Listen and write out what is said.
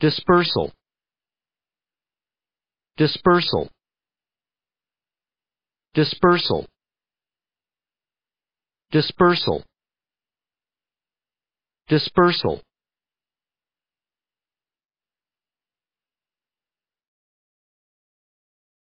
Dispersal. Dispersal. Dispersal. Dispersal. Dispersal.